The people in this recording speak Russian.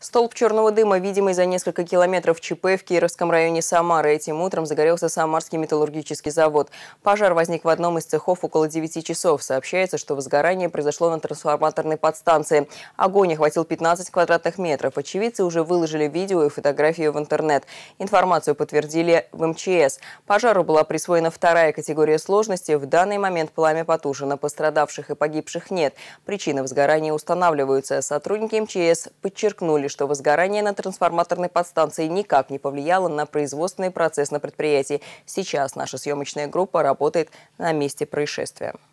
Столб черного дыма, видимый за несколько километров ЧП в Кировском районе Самары. Этим утром загорелся Самарский металлургический завод. Пожар возник в одном из цехов около 9 часов. Сообщается, что возгорание произошло на трансформаторной подстанции. Огонь охватил 15 квадратных метров. Очевидцы уже выложили видео и фотографию в интернет. Информацию подтвердили в МЧС. Пожару была присвоена вторая категория сложности. В данный момент пламя потушено. Пострадавших и погибших нет. Причины возгорания устанавливаются. Сотрудники МЧС подчеркнули, заявили, что возгорание на трансформаторной подстанции никак не повлияло на производственный процесс на предприятии. Сейчас наша съемочная группа работает на месте происшествия.